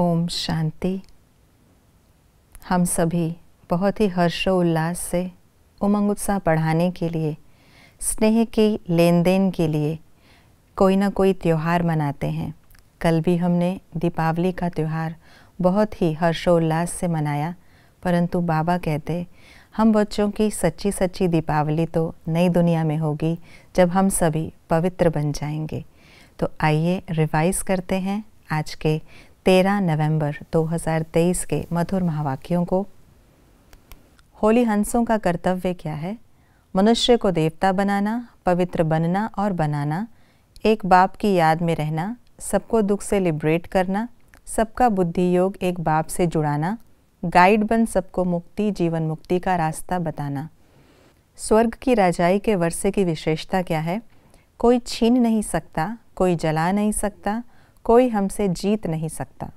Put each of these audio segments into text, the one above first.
ओम शांति हम सभी बहुत ही हर्षोल्लास से उमंग उत्साह बढ़ाने के लिए स्नेह की लेन देन के लिए कोई ना कोई त्यौहार मनाते हैं कल भी हमने दीपावली का त्यौहार बहुत ही हर्षोल्लास से मनाया परंतु बाबा कहते हम बच्चों की सच्ची सच्ची दीपावली तो नई दुनिया में होगी जब हम सभी पवित्र बन जाएंगे तो आइए रिवाइज करते हैं आज के 13 नवंबर 2023 के मधुर महावाक्यों को होली हंसों का कर्तव्य क्या है मनुष्य को देवता बनाना पवित्र बनना और बनाना एक बाप की याद में रहना सबको दुख से लिबरेट करना सबका बुद्धि योग एक बाप से जुड़ाना गाइड बन सबको मुक्ति जीवन मुक्ति का रास्ता बताना स्वर्ग की राजाई के वर्षे की विशेषता क्या है कोई छीन नहीं सकता कोई जला नहीं सकता कोई हमसे जीत नहीं सकता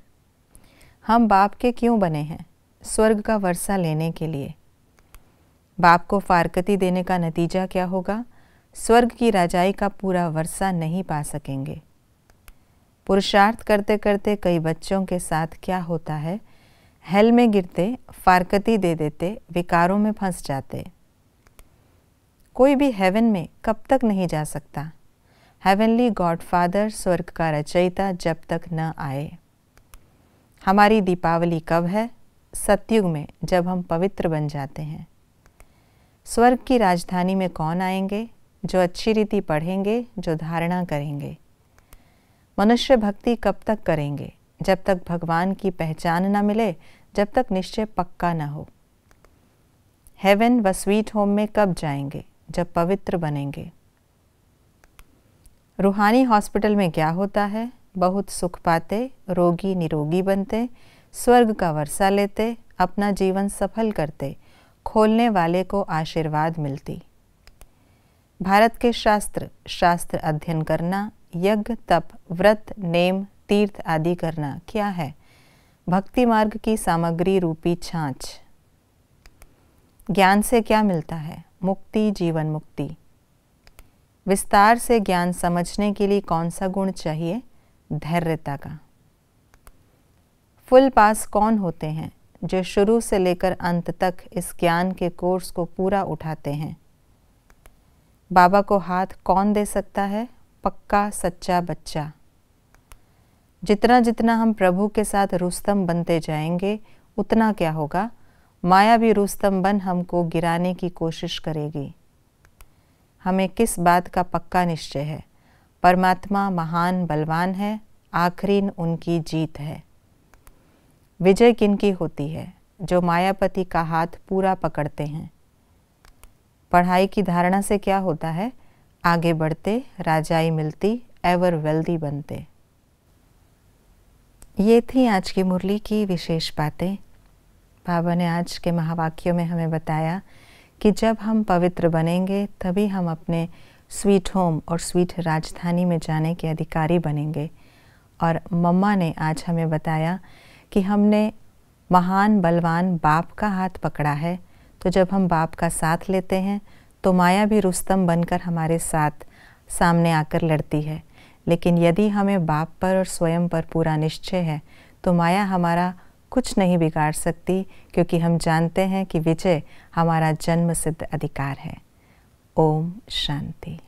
हम बाप के क्यों बने हैं स्वर्ग का वर्षा लेने के लिए बाप को फारकती देने का नतीजा क्या होगा स्वर्ग की राजाई का पूरा वर्षा नहीं पा सकेंगे पुरुषार्थ करते करते कई बच्चों के साथ क्या होता है हेल में गिरते फारकती दे देते विकारों में फंस जाते कोई भी हेवन में कब तक नहीं जा सकता हेवनली गॉड फादर स्वर्ग का रचयिता जब तक न आए हमारी दीपावली कब है सत्युग में जब हम पवित्र बन जाते हैं स्वर्ग की राजधानी में कौन आएंगे जो अच्छी रीति पढ़ेंगे जो धारणा करेंगे मनुष्य भक्ति कब तक करेंगे जब तक भगवान की पहचान न मिले जब तक निश्चय पक्का न हो हेवन व स्वीट होम में कब जाएंगे जब पवित्र बनेंगे रूहानी हॉस्पिटल में क्या होता है बहुत सुख पाते रोगी निरोगी बनते स्वर्ग का वर्षा लेते अपना जीवन सफल करते खोलने वाले को आशीर्वाद मिलती भारत के शास्त्र शास्त्र अध्ययन करना यज्ञ तप व्रत नेम तीर्थ आदि करना क्या है भक्ति मार्ग की सामग्री रूपी छाछ ज्ञान से क्या मिलता है मुक्ति जीवन मुक्ति विस्तार से ज्ञान समझने के लिए कौन सा गुण चाहिए धैर्यता का फुल पास कौन होते हैं जो शुरू से लेकर अंत तक इस ज्ञान के कोर्स को पूरा उठाते हैं बाबा को हाथ कौन दे सकता है पक्का सच्चा बच्चा जितना जितना हम प्रभु के साथ रुस्तम बनते जाएंगे उतना क्या होगा माया भी रुस्तम बन हमको गिराने की कोशिश करेगी हमें किस बात का पक्का निश्चय है परमात्मा महान बलवान है आखिरी उनकी जीत है विजय किनकी होती है जो मायापति का हाथ पूरा पकड़ते हैं पढ़ाई की धारणा से क्या होता है आगे बढ़ते राजाई मिलती एवर वेल्दी बनते ये थी आज की मुरली की विशेष बातें बाबा ने आज के महावाक्यों में हमें बताया कि जब हम पवित्र बनेंगे तभी हम अपने स्वीट होम और स्वीट राजधानी में जाने के अधिकारी बनेंगे और मम्मा ने आज हमें बताया कि हमने महान बलवान बाप का हाथ पकड़ा है तो जब हम बाप का साथ लेते हैं तो माया भी रुस्तम बनकर हमारे साथ सामने आकर लड़ती है लेकिन यदि हमें बाप पर और स्वयं पर पूरा निश्चय है तो माया हमारा कुछ नहीं बिगाड़ सकती क्योंकि हम जानते हैं कि विजय हमारा जन्म सिद्ध अधिकार है ओम शांति